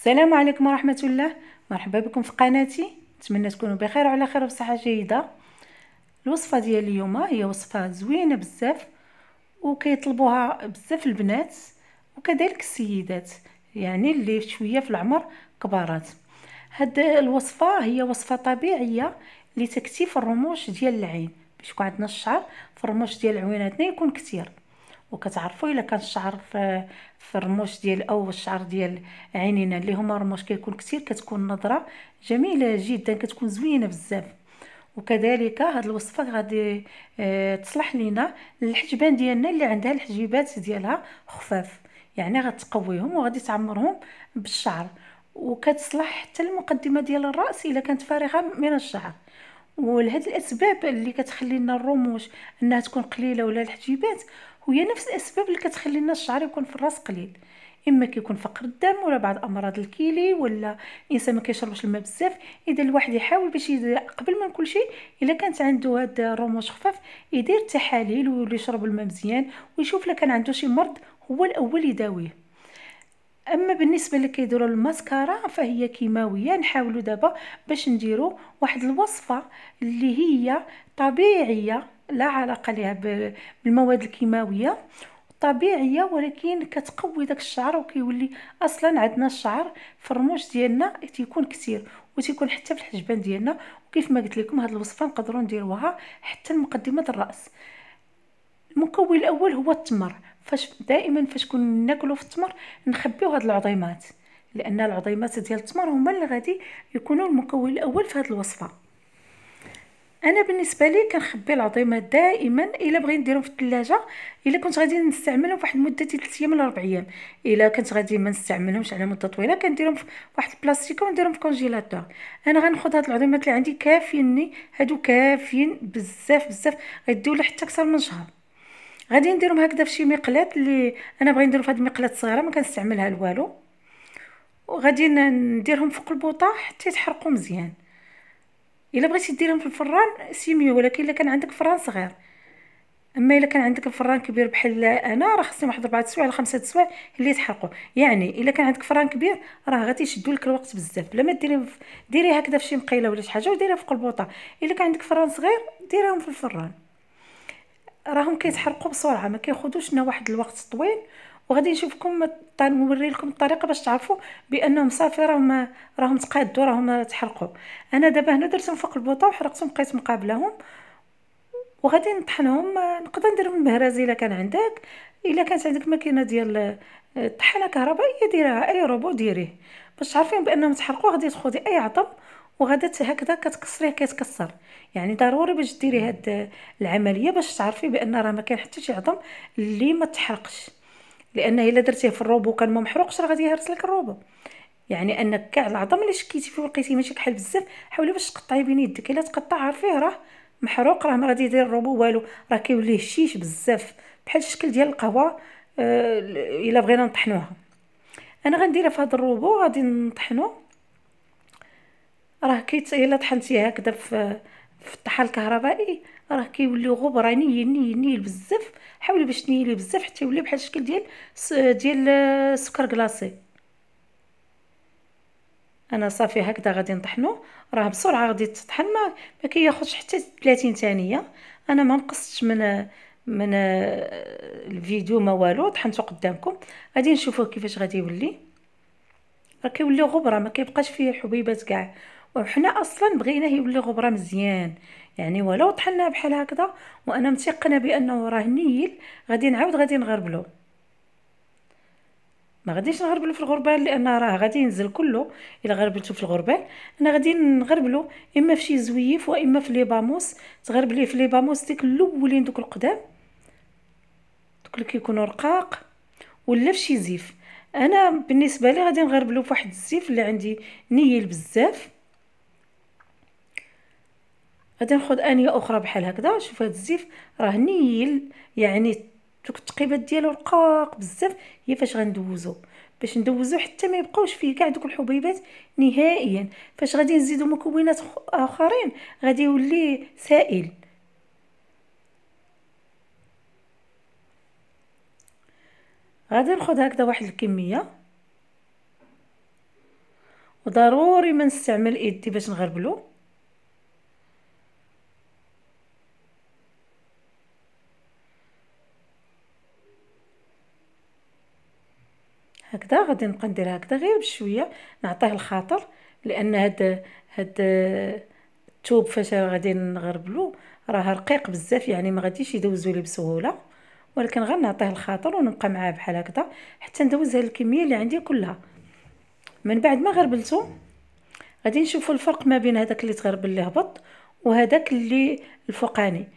السلام عليكم ورحمه الله مرحبا بكم في قناتي نتمنى تكونوا بخير وعلى خير وبصحه جيده الوصفه ديال اليوم هي وصفه زوينه بزاف وكيطلبوها بزاف البنات وكذلك السيدات يعني اللي شويه في العمر كبارات هاد الوصفه هي وصفه طبيعيه لتكثيف الرموش ديال العين باش يكون عندنا الشعر في الرموش ديال عويناتنا يكون كثير وكتعرفوا الا كان الشعر في, في الرموش ديال او الشعر ديال عينينا اللي هما رموش كيكون كثير كتكون نظره جميله جدا كتكون زوينه بزاف وكذلك هاد الوصفه غادي اه تصلح لينا للحجبان ديالنا اللي عندها الحجيبات ديالها خفاف يعني غتقويهم وغادي تعمرهم بالشعر وكتصلح حتى المقدمه ديال الراس الا كانت فارغه من الشعر ولهاد الاسباب اللي كتخلي لنا الرموش انها تكون قليله ولا الحجيبات هي نفس الاسباب اللي كتخلي لنا الشعر يكون في الراس قليل اما كيكون فقر الدم ولا بعض امراض الكيلي ولا الانسان ما كيشربش الماء بزاف اذا الواحد يحاول باش قبل من كل شيء الا كانت عنده هاد الرموش خفاف يدير التحاليل ويشرب الماء مزيان ويشوف الا كان عنده شي مرض هو الاول يداويه اما بالنسبه اللي كيديروا الماسكارا فهي كيماويه نحاولوا دابا باش نديروا واحد الوصفه اللي هي طبيعيه لا علاقه لها بالمواد الكيماويه طبيعيه ولكن كتقوي داك الشعر وكيولي اصلا عندنا الشعر في الرموش ديالنا تيكون كثير وتيكون حتى في الحجبان ديالنا وكيف ما قلت لكم هذه الوصفه نقدروا نديروها حتى لمقدمه الراس المكون الاول هو التمر فاش دائما فاش كنا ناكلو في التمر نخبيو هاد العظيمات لان العظيمات ديال التمر هما اللي غادي يكونوا المكون الاول في هاد الوصفه انا بالنسبه لي كنخبي العظيمات دائما الا بغيت نديرهم في الثلاجه الا كنت غادي نستعملهم فواحد المده ديال 3 ايام ولا 4 ايام الا كنت غادي ما نستعملهمش على مده طويله كنديرهم في واحد البلاستيك ونديرهم في كونجيلاتور انا غناخذ هاد العظيمات اللي عندي كافيني هادو كافيين بزاف بزاف غيديو لي حتى اكثر من شهر غادي نديرهم هكذا شي مقلات اللي انا بغي نديرهم في هاد المقلات الصغيره ما كنستعملها لوالو وغادي نديرهم فوق البوطه حتى يتحرقوا مزيان الا بغيتي ديرهم في الفران سيميو ولكن الا كان عندك فران صغير اما الا كان عندك فران كبير بحال انا راه خصني واحد 4 سوايع ولا 5 سوايع اللي يتحرقوا يعني الا كان عندك فران كبير راه غادي يشدوا لك الوقت بزاف بلا ما ديري ديري هكذا شي مقيله ولا شي حاجه وديريها فوق البوطه الا كان عندك فران صغير ديريهم في الفران راهم كيتحرقوا بسرعه ما كياخذوش لنا واحد الوقت طويل وغادي نشوفكم نوري لكم الطريقه باش تعرفوا بانهم صافي راهم راهم تقادوا راهم تحرقوا انا دابا هنا درتهم فوق البوطه وحرقتهم بقيت مقابلهم وغادي نطحنهم نقدر ندير المهراز الا كان عندك الا كانت عندك ماكينه ديال الطحينه كهربائيه ديرها اي روبو ديريه باش تعرفين بانهم تحرقوا غادي تاخذي اي عطب وغادا هكذا كتكسريه كيتكسر يعني ضروري باش ديري هاد العمليه باش تعرفي بان راه ما كاين حتى شي عظم اللي ما تحرقش لان الا درتيه في الروبو كان ما محروقش راه غادي يهرس لك الروبو يعني انك كاع العظم اللي شكيتي فيه ولقيتيه ماشي كحل بزاف حاولي باش تقطعي بين يدك الا تقطع عارفيه راه محروق راه ما غادي يدير الروبو والو راه كيولي هشيش بزاف بحال الشكل ديال القهوه آه، الا بغينا نطحنوها انا غنديرها في هذا الروبو غادي نطحنو راه كيت الا طحنتيه هكذا في في الطحال الكهربائي راه كيوليو غبره ني ني نيل بزاف حاولي باش تنيلي بزاف حتى يولي بحال الشكل ديال ديال السكر كلاصي انا صافي هكذا غادي نطحنو راه بسرعه غادي تطحن ما, ما كياخذش حتى 30 ثانيه انا ما نقصتش من من الفيديو ما والو طحنته قدامكم غادي نشوفوه كيفاش غادي يولي راه كيولي غبره ما كيبقاش فيه حبيبات كاع وحنا اصلا بغيناه يولي غبره مزيان يعني ولو طحناه بحال هكذا وانا متيقنه بانه راه نيل غادي نعاود غادي نغربلو ما غاديش نغربلو في الغربال لان راه غادي ينزل كله الا غربلتو في الغربال انا غادي نغربلو اما في شي زويف واما في ليباموس تغربليه في ليباموس ديك الاولين دوك القدام دوك اللي كيكونوا رقاق ولا في شي زيف انا بالنسبه لي غادي نغربلو في واحد الزيف اللي عندي نيل بزاف غادي ناخذ انيه اخرى بحال هكذا شوف هذا الزيف راه نيل يعني دوك التقيبات ديالو رقاق بزاف هي فاش غندوزو باش ندوزو حتى ما يبقاوش فيه كاع دوك الحبيبات نهائيا فاش غادي نزيدو مكونات اخرين غادي يولي سائل غادي ناخذ هكذا واحد الكميه وضروري ما نستعمل ايدي باش نغربلو هكذا غادي نبقى نديرها هكذا غير بشويه نعطيه الخاطر لان هاد هاد الثوب فاش غادي نغربلو راه رقيق بزاف يعني ما غاديش يدوزو لي بسهوله ولكن غنعطيه الخاطر ونبقى معاه بحال هكذا حتى ندوز هاد الكميه اللي عندي كلها من بعد ما غربلتو غادي نشوفوا الفرق ما بين هذاك اللي تغربل اللي هبط وهذاك اللي الفوقاني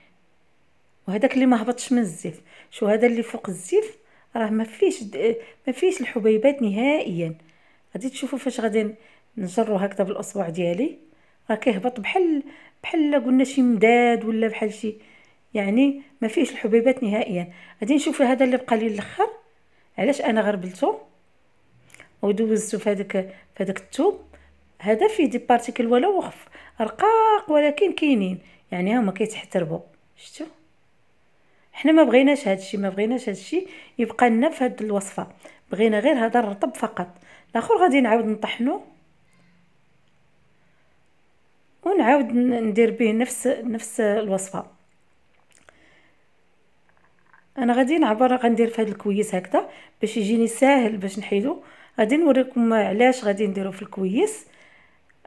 وهذاك اللي ما هبطش من الزيف شو هذا اللي فوق الزيف راه ما فيش ما فيش الحبيبات نهائيا غادي تشوفوا فاش غادي نجرو هكذا بالاصبع ديالي راه كيهبط بحال بحال قلنا شي مداد ولا بحال شي يعني ما فيش الحبيبات نهائيا غادي نشوف هذا اللي بقى لي الاخر علاش انا غربلته ودوزتو في هذاك في هذاك الثوب هذا فيه دي بارتيكل ولا وخف رقاق ولكن كاينين يعني هما كيتحتربوا شفتوا حنا ما بغيناش هادشي ما بغيناش هادشي يبقى لنا في هاد الوصفه بغينا غير هذا الرطب فقط الاخر غادي نعاود نطحنو ونعاود ندير به نفس نفس الوصفه انا غادي نعبر غندير في هاد الكويس هكذا باش يجيني ساهل باش نحيدو غادي نوريكم علاش غادي نديرو في الكويس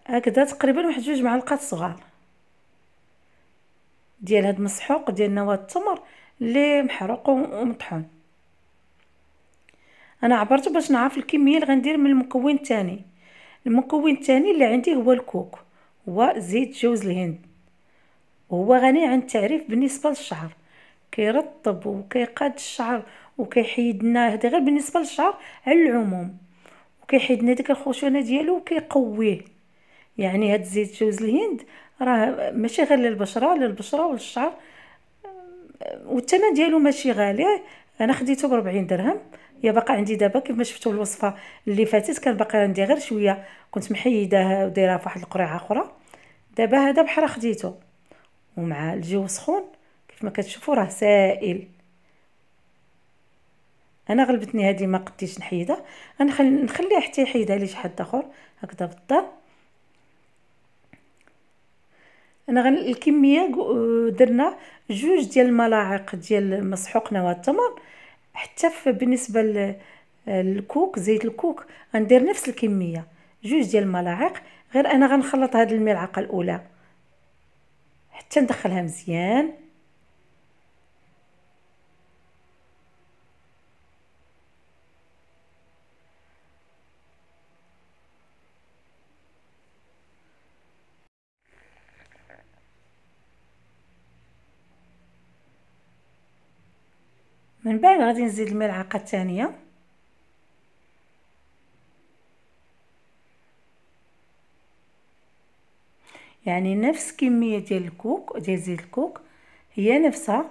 هكذا تقريبا واحد جوج معلقات صغار ديال هاد المسحوق ديال نواه التمر اللي محروق ومطحون انا عبرته باش نعرف الكميه اللي غندير من المكون الثاني المكون الثاني اللي عندي هو الكوك هو زيت جوز الهند هو غني عن التعريف بالنسبه للشعر كيرطب وكيقاد الشعر وكيحيد لنا هذا غير بالنسبه للشعر على العموم وكيحيد لنا ديك الخشونه ديالو وكيقويه يعني هاد زيت جوز الهند راه ماشي غير للبشره للبشره وللشعر والثمن ديالو ماشي غالي انا خديته ب 40 درهم يا باقا عندي دابا كيف ما شفتوا الوصفه اللي فاتت كان باقي عندي غير شويه كنت محيداها في واحد القريعه اخرى دابا هذا بحال خديته ومع الجو سخون كيف ما كتشوفوا راه سائل انا غلبتني هذه ما قديتش نحيدها نخليها حتى يحيدها لي شي حد اخر هكذا بالضبط حنا غن الكميه درنا جوج ديال الملاعق ديال مسحوق نواه التمر حتى بالنسبه للكوك زيت الكوك غندير نفس الكميه جوج ديال الملاعق غير انا غنخلط هاد الملعقه الاولى حتى ندخلها مزيان من بعد غادي نزيد الملعقه الثانيه يعني نفس كميه ديال الكوك ديال زيت الكوك هي نفسها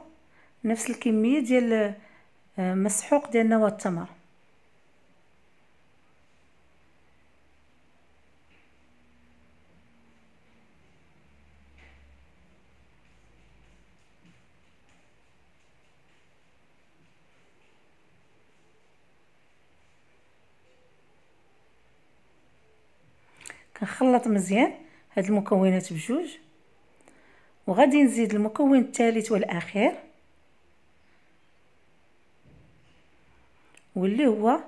نفس الكميه ديال آه، مسحوق ديال نواه التمر نخلط مزيان هاد المكونات بجوج وغادي نزيد المكون الثالث والاخير واللي هو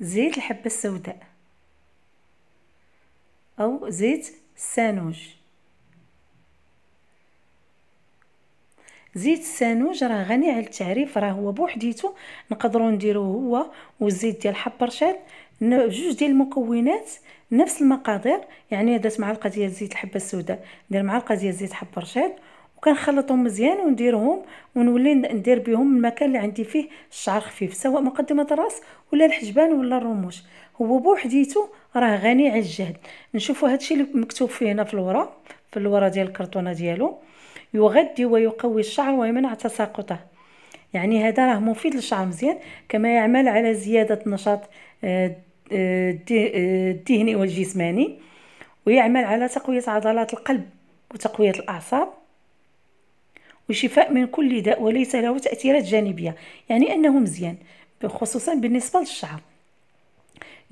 زيت الحبه السوداء او زيت السانوج زيت السانوج راه غني على التعريف راه هو بوحديتو نقدروا نديروه هو والزيت ديال حب رشاد جوج ديال المكونات نفس المقادير يعني درت معلقه ديال زيت الحبه السوداء ندير معلقه ديال زيت حب رشاد وكنخلطهم مزيان ونديرهم ونولي ندير بهم المكان اللي عندي فيه الشعر خفيف سواء مقدمه الراس ولا الحجبان ولا الرموش هو بوحديته راه غني على الجهد نشوفوا هادشي اللي مكتوب فيه هنا في الورا في الورا ديال الكرتونه ديالو يغذي ويقوي الشعر ويمنع تساقطه يعني هذا راه مفيد للشعر مزيان كما يعمل على زياده نشاط آه، الذهني والجسماني ويعمل على تقوية عضلات القلب وتقوية الأعصاب وشفاء من كل داء وليس له تأثيرات جانبية يعني أنه مزيان خصوصا بالنسبة للشعر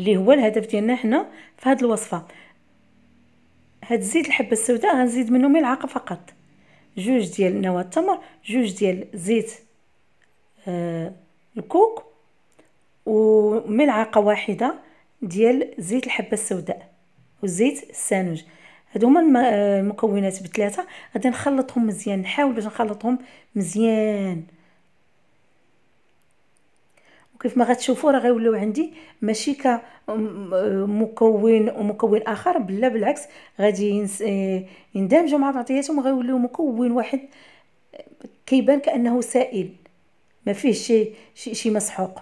اللي هو الهدف ديالنا حنا في هذه الوصفة هاد الحبة السوداء غنزيد منه ملعقة فقط جوج ديال نواة التمر جوج ديال زيت آه الكوك وملعقة واحدة ديال زيت الحبه السوداء وزيت السانوج هادو هما المكونات بثلاثه غادي نخلطهم مزيان نحاول باش نخلطهم مزيان وكيف ما غتشوفوا راه غيوليو عندي ماشي ك مكون ومكون اخر بلا بالعكس غادي آه، يندمجوا مع بعضياتهم وغيوليو مكون واحد كيبان كانه سائل ما فيه شي شي, شي مسحوق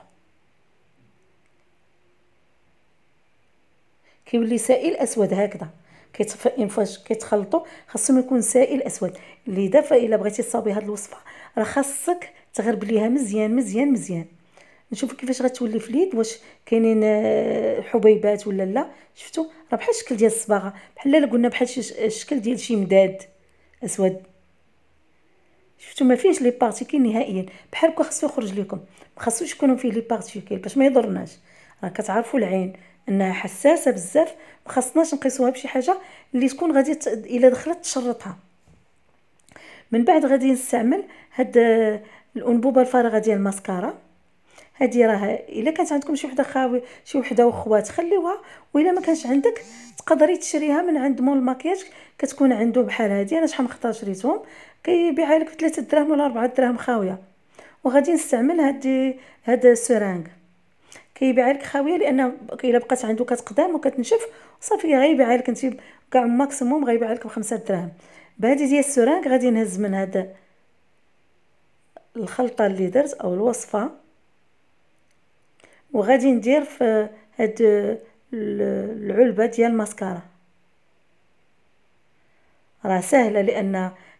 كيولي سائل اسود هكذا كيتف... فاش كيتخلطوا خاصهم يكون سائل اسود لذا فالا بغيتي تصاوبي هاد الوصفه راه خاصك تغرب ليها مزيان مزيان مزيان نشوف كيفاش غتولي في اليد واش كاينين آه، حبيبات ولا لا شفتوا راه بحال الشكل ديال الصباغه بحال لا قلنا بحال الشكل ديال شي مداد اسود شفتوا ما فيهش لي بارتيكل نهائيا بحال هكا خاصو يخرج لكم ما خاصوش يكونوا فيه لي بارتيكل باش ما يضرناش راه كتعرفوا العين انها حساسه بزاف ما خصناش نقيسوها بشي حاجه اللي تكون غادي الا دخلت تشرطها من بعد غادي نستعمل هاد الانبوبه الفارغه ديال الماسكارا هادي راه الا كانت عندكم شي وحده خاوي شي وحده وخوات خليوها والا ما كانش عندك تقدري تشريها من عند مول الماكياج كتكون عنده بحال هادي انا شحال من خطره شريتهم كيبيعها لك ب 3 دراهم ولا 4 دراهم خاويه وغادي نستعمل هادي هاد السرانج كيبيع لك خاويه لان الا بقات عنده كتقدام وكتنشف صافي غيبيع لك انت كاع ماكسيموم غيبيع لك بخمسة دراهم بهذه ديال السرانك غادي نهز من هاد الخلطه اللي درت او الوصفه وغادي ندير في هاد العلبه ديال الماسكارا راه سهله لان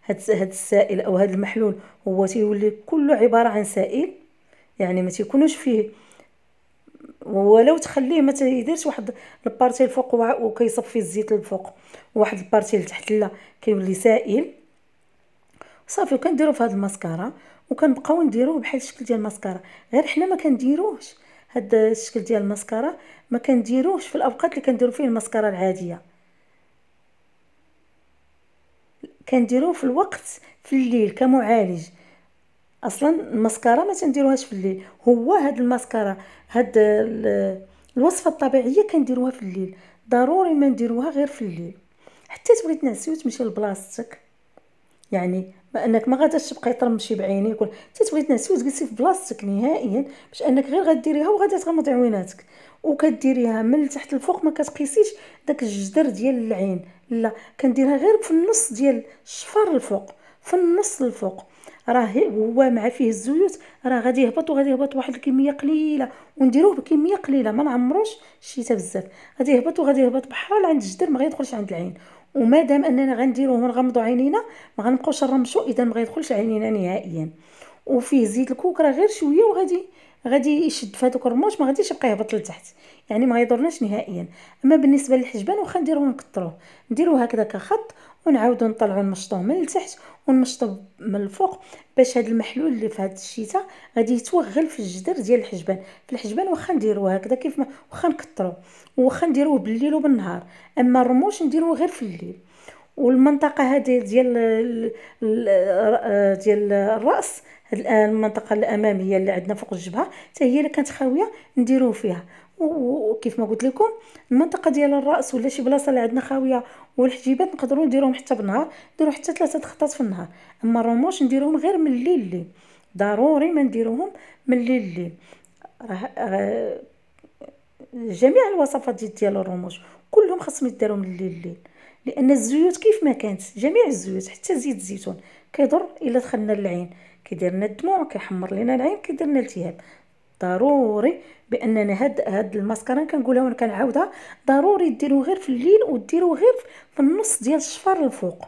هاد هاد السائل او هاد المحلول هو تيولي كله عباره عن سائل يعني ما تيكونوش فيه ولو تخليه ما تيديرش واحد البارتي الفوق وكيصفي الزيت الفوق وواحد البارتي لتحت لا كيولي سائل صافي وكنديرو في هاد الماسكارا وكنبقاو نديروه بحال الشكل ديال الماسكارا غير حنا ما كنديروهش هاد الشكل ديال الماسكارا ما كنديروهش في الاوقات اللي كنديرو فيه الماسكارا العاديه كنديروه في الوقت في الليل كمعالج اصلا المسكره ما تنديروهاش في الليل هو هاد المسكره هاد الوصفه الطبيعيه كنديروها في الليل ضروري ما نديروها غير في الليل حتى تبغي تنعسي وتمشي لبلاصتك يعني ما انك ما غاداش تبقاي ترمشي بعينيك حتى تبغي تنعسي وتجلسي في بلاصتك نهائيا باش انك غير غديريها وغادي تغمضي عويناتك وكديريها من تحت لفوق ما كتقيسيش داك الجدر ديال العين لا كنديرها غير في النص ديال الشفر الفوق في النص الفوق راه هو مع فيه الزيوت راه غادي يهبط وغادي يهبط واحد الكميه قليله ونديروه بكميه قليله ما نعمروش الشتاء بزاف غادي يهبط وغادي يهبط بحال عند الجدر ما غيدخلش عند العين وما دام اننا غنديروه ونغمضوا عينينا ما غنبقاوش نرمشوا اذا ما غيدخلش عينينا نهائيا وفيه زيت الكوك راه غير شويه وغادي غادي يشد في هذوك الرموش ما غاديش يبقى يهبط لتحت يعني ما يضرناش نهائيا اما بالنسبه للحجبان واخا نديروه نكثروه نديروه هكذا كخط ونعاودو نطلعو نمشطو من التحت ونمشطو من الفوق باش هاد المحلول اللي في هاد الشتاء غادي يتوغل في الجدر ديال الحجبان في الحجبان واخا نديروه هكذا كيف ما واخا نكثرو واخا نديروه بالليل وبالنهار اما الرموش نديروه غير في الليل والمنطقه هذه ديال ديال الراس المنطقه الاماميه اللي عندنا فوق الجبهه حتى هي اللي كانت خاويه نديروه فيها وكيف ما قلت لكم المنطقه ديال الراس ولا شي بلاصه اللي عندنا خاويه والحجيبات نقدروا نديروهم حتى بالنهار نديرو حتى ثلاثه خطات في النهار اما الرموش نديروهم غير من الليل لي. ضروري ما نديروهم من الليل لي. راه جميع الوصفات ديال الرموش كلهم خاصهم يديروا من الليل لي. لان الزيوت كيف ما كانت جميع الزيوت حتى زيت الزيتون كيضر الا دخلنا للعين كيدير لنا الدموع كيحمر لنا العين كيدير لنا التهاب ضروري باننا هاد هاد الماسكارا كنقولها وانا كنعاودها ضروري ديرو غير في الليل وديرو غير في النص ديال الشفر الفوق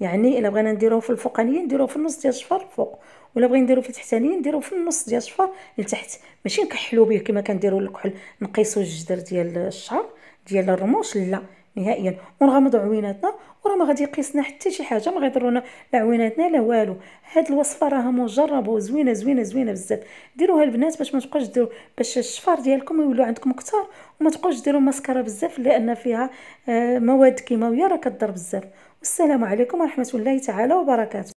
يعني الا بغينا نديروه في الفوقانيه نديروه في النص ديال الشفر الفوق ولا بغينا نديرو في التحتانيه نديروه في النص ديال الشفر لتحت ماشي نكحلو به كما كنديرو الكحل نقيسو الجدر ديال الشعر ديال الرموش لا نهائيا ونغمض عويناتنا وراه ما غادي يقيسنا حتى شي حاجه ما غيضرونا لا عويناتنا لا والو هاد الوصفه راها مجربه وزوينه زوينه زوينه بزاف ديروها البنات باش ما تبقاوش ديروا باش الشفار ديالكم يولوا عندكم كثار وما تبقاوش ديروا ماسكارا بزاف لان فيها آه، مواد كيماويه راه كضر بزاف والسلام عليكم ورحمه الله تعالى وبركاته